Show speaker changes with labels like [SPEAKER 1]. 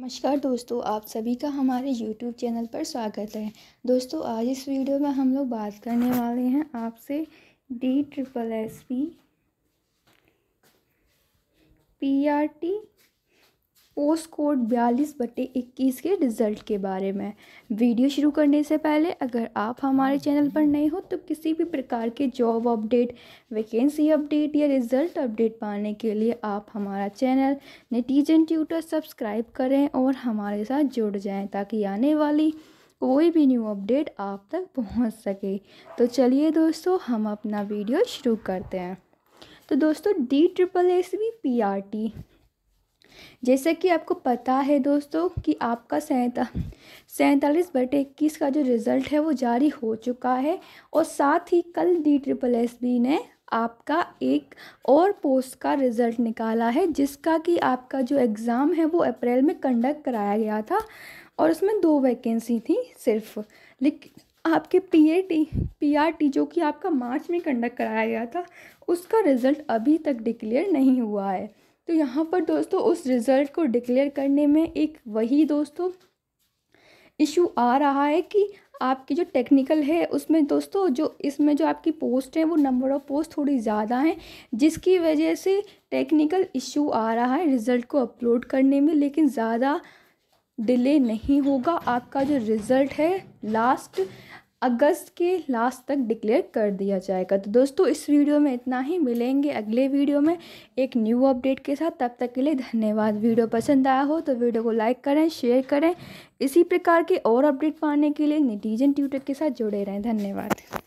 [SPEAKER 1] नमस्कार दोस्तों आप सभी का हमारे YouTube चैनल पर स्वागत है दोस्तों आज इस वीडियो में हम लोग बात करने वाले हैं आपसे D triple S P P R T post code बयालीस बटे इक्कीस के रिज़ल्ट के बारे में वीडियो शुरू करने से पहले अगर आप हमारे चैनल पर नए हो तो किसी भी प्रकार के जॉब अपडेट वैकेंसी अपडेट या रिज़ल्ट अपडेट पाने के लिए आप हमारा चैनल नेटिजन ट्यूटर सब्सक्राइब करें और हमारे साथ जुड़ जाएं ताकि आने वाली कोई भी न्यू अपडेट आप तक पहुंच सके तो चलिए दोस्तों हम अपना वीडियो शुरू करते हैं तो दोस्तों D triple S B P R T जैसा कि आपको पता है दोस्तों कि आपका सैंता सैंतालीस बटे इक्कीस का जो रिज़ल्ट है वो जारी हो चुका है और साथ ही कल डी ट्रिपल एस बी ने आपका एक और पोस्ट का रिज़ल्ट निकाला है जिसका कि आपका जो एग्ज़ाम है वो अप्रैल में कंडक्ट कराया गया था और उसमें दो वैकेंसी थी सिर्फ लेकिन आपके P A T P R T जो कि आपका मार्च में कंडक्ट कराया गया था उसका रिज़ल्ट अभी तक डिक्लेयर नहीं हुआ है तो यहाँ पर दोस्तों उस रिज़ल्ट को डिक्लेयर करने में एक वही दोस्तों इशू आ रहा है कि आपकी जो टेक्निकल है उसमें दोस्तों जो इसमें जो आपकी पोस्ट है वो नंबर ऑफ पोस्ट थोड़ी ज़्यादा हैं जिसकी वजह से टेक्निकल इशू आ रहा है रिज़ल्ट को अपलोड करने में लेकिन ज़्यादा डिले नहीं होगा आपका जो रिज़ल्ट है लास्ट अगस्त के लास्ट तक डिक्लेयर कर दिया जाएगा तो दोस्तों इस वीडियो में इतना ही मिलेंगे अगले वीडियो में एक न्यू अपडेट के साथ तब तक के लिए धन्यवाद वीडियो पसंद आया हो तो वीडियो को लाइक करें शेयर करें इसी प्रकार के और अपडेट पाने के लिए नेटिजन ट्यूटर के साथ जुड़े रहें धन्यवाद